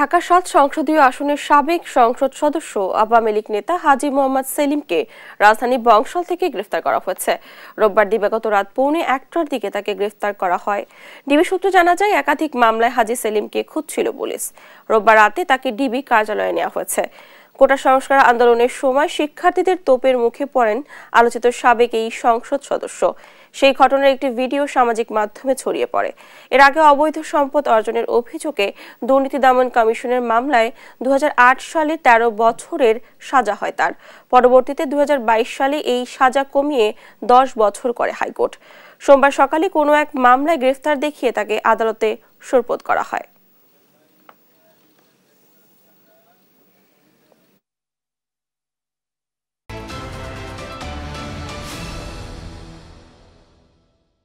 ঢাকা সাত সংসদীয় আসনের সাবেক সংসদ সদস্য আওয়ামী লীগ নেতা হাজি মোহাম্মদ সেলিমকে রাজধানী বংশল থেকে গ্রেফতার করা হয়েছে রোববার দিবাগত রাত পৌনে একটার দিকে তাকে গ্রেফতার করা হয় ডিবি সূত্রে জানা যায় একাধিক মামলায় হাজি সেলিমকে খুঁজছিল পুলিশ রোববার রাতে তাকে ডিবি কার্যালয়ে নেওয়া হয়েছে কোটা সংস্কার আন্দোলনের সময় শিক্ষার্থীদের তোপের মুখে পড়েন আলোচিত সাবেক এই সংসদ সদস্য সেই ঘটনার একটি ভিডিও সামাজিক মাধ্যমে ছড়িয়ে পড়ে এর আগে অবৈধ সম্পদ অর্জনের অভিযোগে দুর্নীতি দমন কমিশনের মামলায় দু সালে ১৩ বছরের সাজা হয় তার পরবর্তীতে দু সালে এই সাজা কমিয়ে ১০ বছর করে হাইকোর্ট সোমবার সকালে কোনো এক মামলায় গ্রেফতার দেখিয়ে তাকে আদালতে সোপর্দ করা হয়